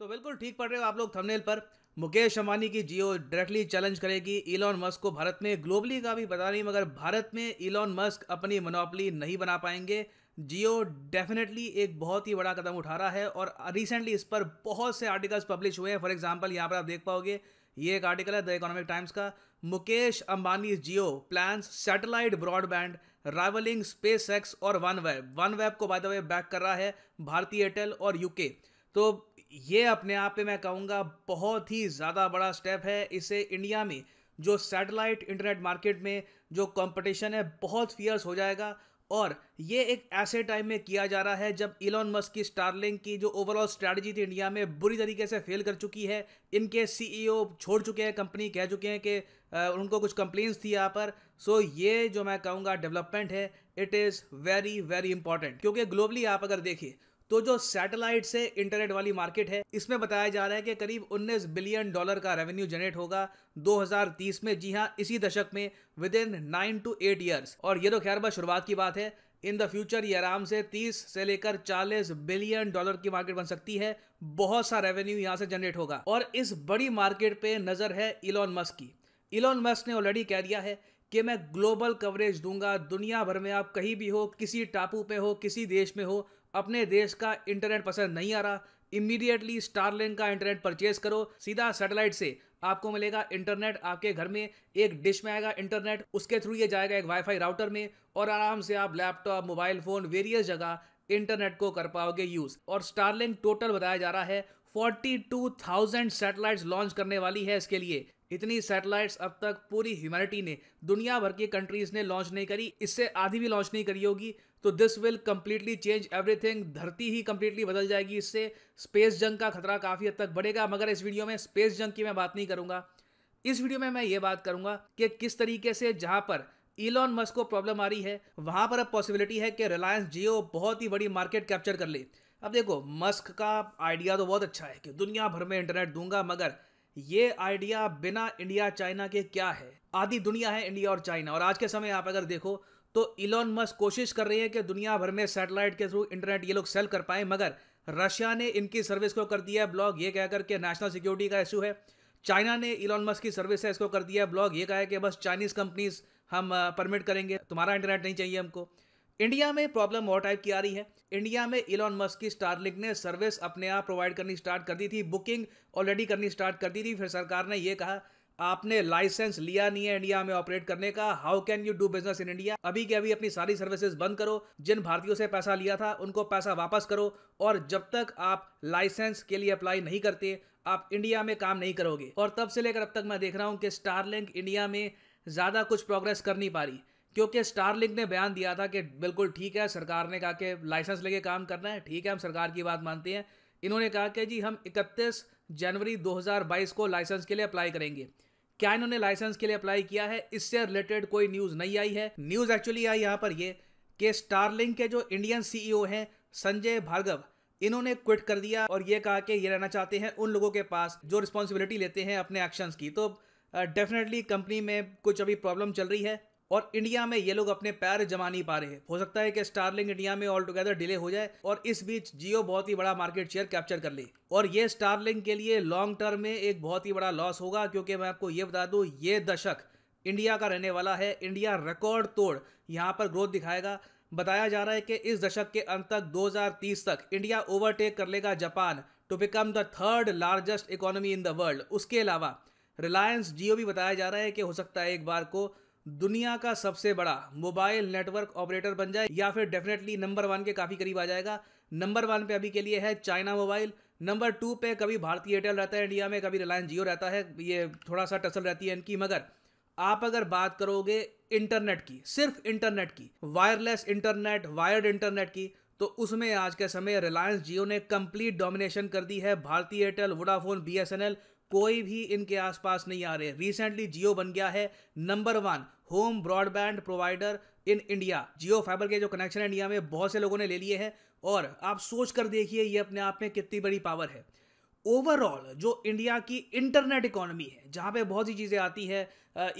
तो बिल्कुल ठीक पढ़ रहे हो आप लोग थंबनेल पर मुकेश अंबानी की जियो डायरेक्टली चैलेंज करेगी इलॉन मस्क को भारत में ग्लोबली का भी पता नहीं मगर भारत में इलॉन मस्क अपनी मनोपली नहीं बना पाएंगे जियो डेफिनेटली एक बहुत ही बड़ा कदम उठा रहा है और रिसेंटली इस पर बहुत से आर्टिकल्स पब्लिश हुए हैं फॉर एग्जाम्पल यहाँ पर आप देख पाओगे ये एक आर्टिकल है द इकोनॉमिक टाइम्स का Mukesh Ambani Jio plans satellite broadband rivalling space X और वन वेब वन वेब को बाय द वे बैक कर रहा है भारतीय एयरटेल और यूके तो ये अपने आप पे मैं कहूँगा बहुत ही ज़्यादा बड़ा स्टेप है इसे इंडिया में जो सैटेलाइट इंटरनेट मार्केट में जो कंपटीशन है बहुत फियर्स हो जाएगा और ये एक ऐसे टाइम में किया जा रहा है जब इलॉन मस्क की स्टारलिंग की जो ओवरऑल स्ट्रैटेजी थी इंडिया में बुरी तरीके से फेल कर चुकी है इनके सीईओ e छोड़ चुके हैं कंपनी कह चुके हैं कि उनको कुछ कंप्लेन्स थी यहाँ पर सो ये जो मैं कहूँगा डेवलपमेंट है it is very very important क्योंकि ग्लोबली आप अगर देखिए तो जो सैटेलाइट से इंटरनेट वाली मार्केट है इसमें बताया जा रहा है कि करीब 19 बिलियन डॉलर का रेवेन्यू जनरेट होगा 2030 में जी हाँ इसी दशक में within nine to eight years और ये तो खैर बस शुरुआत की बात है इन द फ्यूचर ये आराम से 30 से लेकर 40 बिलियन डॉलर की मार्केट बन सकती है बहुत सा रेवेन्यू यहाँ से जनरेट होगा और इस बड़ी मार्केट पे नज़र है इलॉन मस्क की इलॉन मस्क ने ऑलरेडी कह दिया है कि मैं ग्लोबल कवरेज दूंगा दुनिया भर में आप कहीं भी हो किसी टापू पे हो किसी देश में हो अपने देश का इंटरनेट पसंद नहीं आ रहा इमीडिएटली स्टारलिंक का इंटरनेट परचेज करो सीधा सैटेलाइट से आपको मिलेगा इंटरनेट आपके घर में एक डिश में आएगा इंटरनेट उसके थ्रू ये जाएगा एक वाईफाई राउटर में और आराम से आप लैपटॉप मोबाइल फ़ोन वेरियस जगह इंटरनेट को कर पाओगे यूज़ और स्टारलिंक टोटल बताया जा रहा है 42,000 सैटेलाइट्स लॉन्च करने वाली है इसके लिए इतनी सैटेलाइट्स अब तक पूरी ह्यूमैनिटी ने दुनिया भर की कंट्रीज ने लॉन्च नहीं करी इससे आधी भी लॉन्च नहीं करी होगी तो this will completely change everything धरती ही कम्प्लीटली बदल जाएगी इससे स्पेस जंग का खतरा काफ़ी हद तक बढ़ेगा मगर इस वीडियो में स्पेस जंग की मैं बात नहीं करूंगा इस वीडियो में मैं ये बात करूंगा कि किस तरीके से जहाँ पर इलॉन मस्क को प्रॉब्लम आ रही है वहाँ पर अब पॉसिबिलिटी है कि रिलायंस जियो बहुत ही बड़ी मार्केट कैप्चर कर ले अब देखो मस्क का आइडिया तो बहुत अच्छा है कि दुनिया भर में इंटरनेट दूंगा मगर ये आइडिया बिना इंडिया चाइना के क्या है आधी दुनिया है इंडिया और चाइना और आज के समय आप अगर देखो तो इलॉन मस्क कोशिश कर रही है कि दुनिया भर में सैटेलाइट के थ्रू इंटरनेट ये लोग सेल कर पाए मगर रशिया ने इनकी सर्विस को कर दिया है ब्लॉग ये कहकर के नेशनल सिक्योरिटी का इशू है चाइना ने इलॉन मस्क की सर्विस है इसको कर दिया है ब्लॉग ये कहा है कि बस चाइनीज़ कंपनीज हम परमिट करेंगे तुम्हारा इंटरनेट नहीं चाहिए हमको इंडिया में प्रॉब्लम और टाइप की आ रही है इंडिया में इलॉन मस्क की स्टारलिंक ने सर्विस अपने आप प्रोवाइड करनी स्टार्ट कर दी थी बुकिंग ऑलरेडी करनी स्टार्ट कर दी थी फिर सरकार ने यह कहा आपने लाइसेंस लिया नहीं है इंडिया में ऑपरेट करने का how can you do business in India अभी के अभी अपनी सारी सर्विसेज बंद करो जिन भारतीयों से पैसा लिया था उनको पैसा वापस करो और जब तक आप लाइसेंस के लिए अप्लाई नहीं करते आप इंडिया में काम नहीं करोगे और तब से लेकर अब तक मैं देख रहा हूँ कि स्टारलिंक इंडिया में ज़्यादा कुछ प्रोग्रेस कर नहीं पा रही क्योंकि स्टारलिंक ने बयान दिया था कि बिल्कुल ठीक है सरकार ने कहा कि लाइसेंस लेके काम करना है ठीक है हम सरकार की बात मानते हैं इन्होंने कहा कि जी हम 31 जनवरी 2022 को लाइसेंस के लिए अप्लाई करेंगे क्या इन्होंने लाइसेंस के लिए अप्लाई किया है इससे रिलेटेड कोई न्यूज़ नहीं आई है न्यूज़ एक्चुअली आई यहाँ पर ये कि स्टारलिंक के जो इंडियन सीईओ e हैं संजय भार्गव इन्होंने क्विट कर दिया और ये कहा कि ये रहना चाहते हैं उन लोगों के पास जो रिस्पॉन्सिबिलिटी लेते हैं अपने एक्शंस की तो डेफिनेटली uh, कंपनी में कुछ अभी प्रॉब्लम चल रही है और इंडिया में ये लोग अपने पैर जमा नहीं पा रहे हो सकता है कि स्टारलिंग इंडिया में ऑल टुगेदर डिले हो जाए और इस बीच जियो बहुत ही बड़ा मार्केट शेयर कैप्चर कर ले और ये स्टारलिंग के लिए लॉन्ग टर्म में एक बहुत ही बड़ा लॉस होगा क्योंकि मैं आपको ये बता दूँ ये दशक इंडिया का रहने वाला है इंडिया रिकॉर्ड तोड़ यहाँ पर ग्रोथ दिखाएगा बताया जा रहा है कि इस दशक के अंत तक 2030 तक इंडिया ओवरटेक कर लेगा Japan to become the third largest economy in the world उसके अलावा रिलायंस जियो भी बताया जा रहा है कि हो सकता है एक बार को दुनिया का सबसे बड़ा मोबाइल नेटवर्क ऑपरेटर बन जाए या फिर डेफिनेटली नंबर वन के काफ़ी करीब आ जाएगा नंबर वन पे अभी के लिए है चाइना मोबाइल नंबर टू पे कभी भारतीय एयरटेल रहता है इंडिया में कभी रिलायंस जियो रहता है ये थोड़ा सा टसल रहती है इनकी मगर आप अगर बात करोगे इंटरनेट की सिर्फ इंटरनेट की वायरलेस इंटरनेट वायर्ड इंटरनेट की तो उसमें आज के समय रिलायंस जियो ने कंप्लीट डोमिनेशन कर दी है भारतीय एयरटेल वोडाफोन बीएसएनएल कोई भी इनके आसपास नहीं आ रहे रिसेंटली जियो बन गया है number one home broadband provider in India Jio fiber के जो कनेक्शन इंडिया में बहुत से लोगों ने ले लिए हैं और आप सोच कर देखिए ये अपने आप में कितनी बड़ी पावर है ओवरऑल जो इंडिया की इंटरनेट इकोनॉमी है जहाँ पे बहुत सी चीज़ें आती है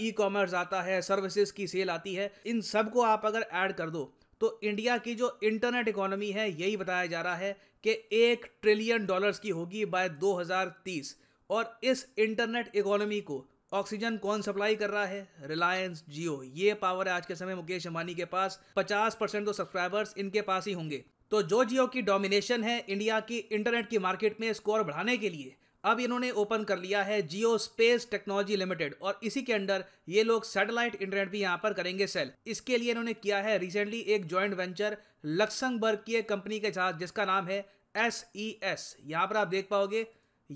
ई कॉमर्स आता है सर्विसेज की सेल आती है इन सब को आप अगर ऐड कर दो तो इंडिया की जो इंटरनेट इकोनॉमी है यही बताया जा रहा है कि एक ट्रिलियन डॉलर्स की होगी बाय 2030 और इस इंटरनेट इकोनॉमी को ऑक्सीजन कौन सप्लाई कर रहा है रिलायंस जियो ये पावर है आज के समय मुकेश अंबानी के पास 50 परसेंट तो सब्सक्राइबर्स इनके पास ही होंगे तो जो जियो की डोमिनेशन है इंडिया की इंटरनेट की मार्केट में स्कोर बढ़ाने के लिए अब इन्होंने ओपन कर लिया है जियो स्पेस टेक्नोलॉजी लिमिटेड और इसी के अंडर ये लोग सैटेलाइट इंटरनेट भी यहाँ पर करेंगे सेल इसके लिए इन्होंने किया है रिसेंटली एक जॉइंट वेंचर लक्संगबर्ग की एक कंपनी के साथ जिसका नाम है एस ई एस यहाँ पर आप देख पाओगे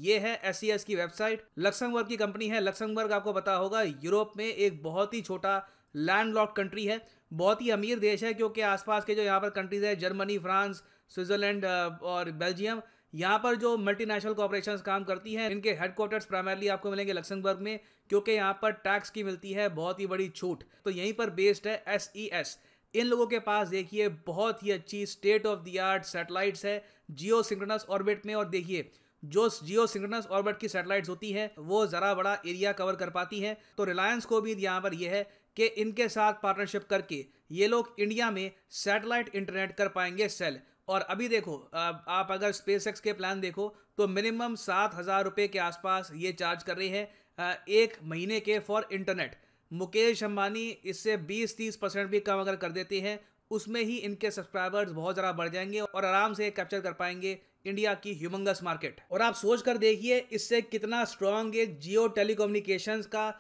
ये है एस सी एस की वेबसाइट लक्समबर्ग की कंपनी है लक्समबर्ग आपको पता होगा यूरोप में एक बहुत ही छोटा लैंड लॉक कंट्री है बहुत ही अमीर देश है क्योंकि आसपास के जो यहाँ पर कंट्रीज़ है जर्मनी फ्रांस स्विट्ज़रलैंड और बेल्जियम यहाँ पर जो मल्टीनेशनल कॉरपोरेशंस काम करती हैं इनके हेडक्वार्टर्स प्राइमरली आपको मिलेंगे लक्समबर्ग में क्योंकि यहाँ पर टैक्स की मिलती है बहुत ही बड़ी छूट तो यहीं पर बेस्ड है एस ई एस इन लोगों के पास देखिए बहुत ही अच्छी state of the art satellites है जियो सिंक्रोनस ऑर्बिट में और देखिए जो जियो सिंगनस ऑर्बिट की सैटेलाइट्स होती है वो ज़रा बड़ा एरिया कवर कर पाती है तो रिलायंस को भी यहाँ पर यह है कि इनके साथ पार्टनरशिप करके ये लोग इंडिया में सैटेलाइट इंटरनेट कर पाएंगे सेल और अभी देखो आप अगर स्पेस एक्स के प्लान देखो तो मिनिमम सात हज़ार रुपये के आसपास ये चार्ज कर रहे हैं एक महीने के फॉर इंटरनेट मुकेश अंबानी इससे 20-30 परसेंट भी कम अगर कर देते हैं उसमें ही इनके सब्सक्राइबर्स बहुत ज़रा बढ़ जाएंगे और आराम से कैप्चर कर पाएंगे इंडिया की ह्यूमंगस मार्केट और आप सोच कर देखिए इससे कितना स्ट्रांग एक जियो टेलीकोम्युनिकेशन का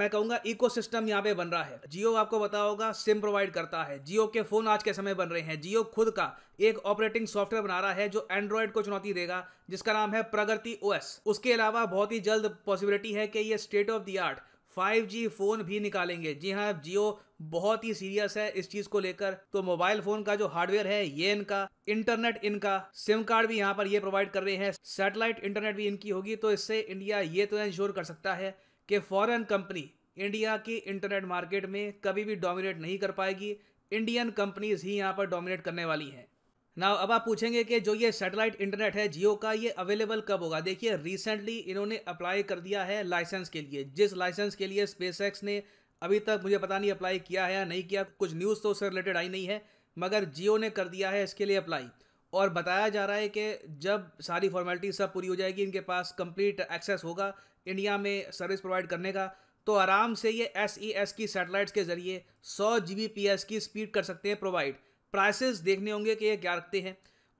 मैं कहूंगा इकोसिस्टम यहाँ पे बन रहा है जियो आपको पता होगा सिम प्रोवाइड करता है जियो के फोन आज के समय बन रहे हैं जियो खुद का एक ऑपरेटिंग सॉफ्टवेयर बना रहा है जो एंड्रॉयड को चुनौती देगा जिसका नाम है प्रगति ओएस उसके अलावा बहुत ही जल्द पॉसिबिलिटी है कि ये state of the art 5G phone भी निकालेंगे जी हाँ जियो बहुत ही सीरियस है इस चीज़ को लेकर तो मोबाइल फ़ोन का जो हार्डवेयर है ये इनका इंटरनेट इनका सिम कार्ड भी यहाँ पर ये प्रोवाइड कर रहे हैं सैटेलाइट इंटरनेट भी इनकी होगी तो इससे इंडिया ये तो इंश्योर कर सकता है कि फॉरेन कंपनी इंडिया की इंटरनेट मार्केट में कभी भी डोमिनेट नहीं कर पाएगी इंडियन कंपनीज ही यहाँ पर डोमिनेट करने वाली हैं ना अब आप पूछेंगे कि जो ये सैटेलाइट इंटरनेट है जियो का ये अवेलेबल कब होगा देखिए रिसेंटली इन्होंने अप्लाई कर दिया है लाइसेंस के लिए जिस लाइसेंस के लिए स्पेस ने अभी तक मुझे पता नहीं अप्लाई किया है या नहीं किया कुछ न्यूज़ तो उससे रिलेटेड आई नहीं है मगर जियो ने कर दिया है इसके लिए अप्लाई और बताया जा रहा है कि जब सारी फॉर्मेलिटी सब पूरी हो जाएगी इनके पास कंप्लीट एक्सेस होगा इंडिया में सर्विस प्रोवाइड करने का तो आराम से ये एस e की सैटेलाइट्स के ज़रिए सौ जी की स्पीड कर सकते हैं प्रोवाइड प्राइसेस देखने होंगे कि ये क्या रखते हैं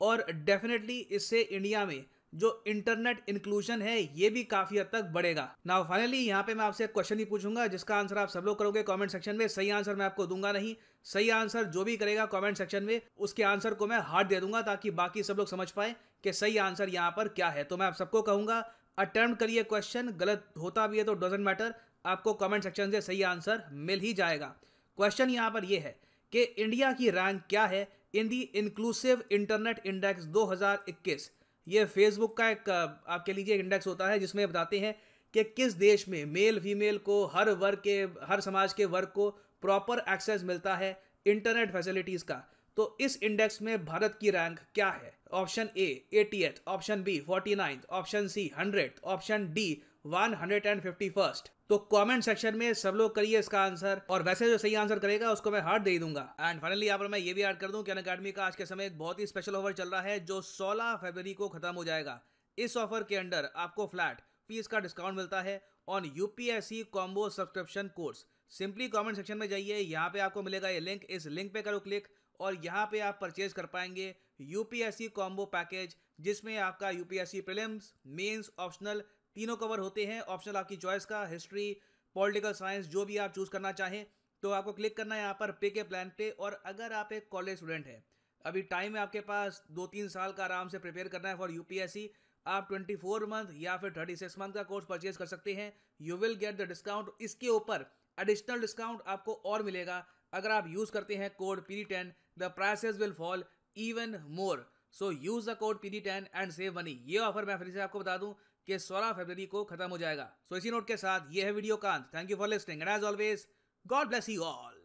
और डेफिनेटली इससे इंडिया में जो इंटरनेट इंक्लूजन है ये भी काफी हद तक बढ़ेगा नाउ फाइनली यहाँ पे मैं आपसे क्वेश्चन ही पूछूंगा जिसका आंसर आप सब लोग करोगे कमेंट सेक्शन में सही आंसर मैं आपको दूंगा नहीं सही आंसर जो भी करेगा कमेंट सेक्शन में उसके आंसर को मैं हार्ड दे दूंगा ताकि बाकी सब लोग समझ पाए कि सही आंसर यहाँ पर क्या है तो मैं आप सबको कहूंगा अटेम्प्ट करिए क्वेश्चन गलत होता भी है तो डजेंट मैटर आपको कमेंट सेक्शन से सही आंसर मिल ही जाएगा क्वेश्चन यहाँ पर यह है कि इंडिया की रैंक क्या है in the inclusive internet index 2021 ये फेसबुक का एक आप कह लीजिए इंडेक्स होता है जिसमें बताते हैं कि किस देश में मेल फीमेल को हर वर्ग के हर समाज के वर्ग को प्रॉपर एक्सेस मिलता है इंटरनेट फैसिलिटीज़ का तो इस इंडेक्स में भारत की रैंक क्या है option A eighty option B forty option C hundred option D 151. तो कमेंट सेक्शन में सब लोग करिए इसका आंसर और वैसे जो सही आंसर करेगा उसको मैं हार्ट दे दूंगा एंड फाइनली यहाँ पर मैं ये भी ऐड कर दूं कि अन अकेडमी का आज के समय एक बहुत ही स्पेशल ऑफर चल रहा है जो 16 फरवरी को खत्म हो जाएगा इस ऑफर के अंडर आपको फ्लैट फीस का डिस्काउंट मिलता है on UPSC combo subscription course simply comment section में जाइए यहाँ पे आपको मिलेगा ये लिंक इस लिंक पे करो क्लिक और यहाँ पे आप परचेज कर पाएंगे यूपीएससी कॉम्बो पैकेज जिसमें आपका यूपीएससी प्रीलिम्स मेंस ऑप्शनल तीनों कवर होते हैं ऑप्शनल आपकी चॉइस का हिस्ट्री पॉलिटिकल साइंस जो भी आप चूज़ करना चाहें तो आपको क्लिक करना है यहाँ पर पे के प्लान पे और अगर आप एक कॉलेज स्टूडेंट हैं अभी टाइम है आपके पास दो तीन साल का आराम से प्रिपेयर करना है फॉर यू आप 24 मंथ या फिर 36 मंथ का कोर्स परचेज कर सकते हैं you will get the discount इसके ऊपर एडिशनल डिस्काउंट आपको और मिलेगा अगर आप यूज़ करते हैं code P D ten the prices will fall even more so use the code P D ten and save money ये ऑफर मैं फिर से आपको बता दूं कि सोलह फरवरी को खत्म हो जाएगा सो so, इसी नोट के साथ यह है वीडियो का अंत thank you for listening and as always god bless you all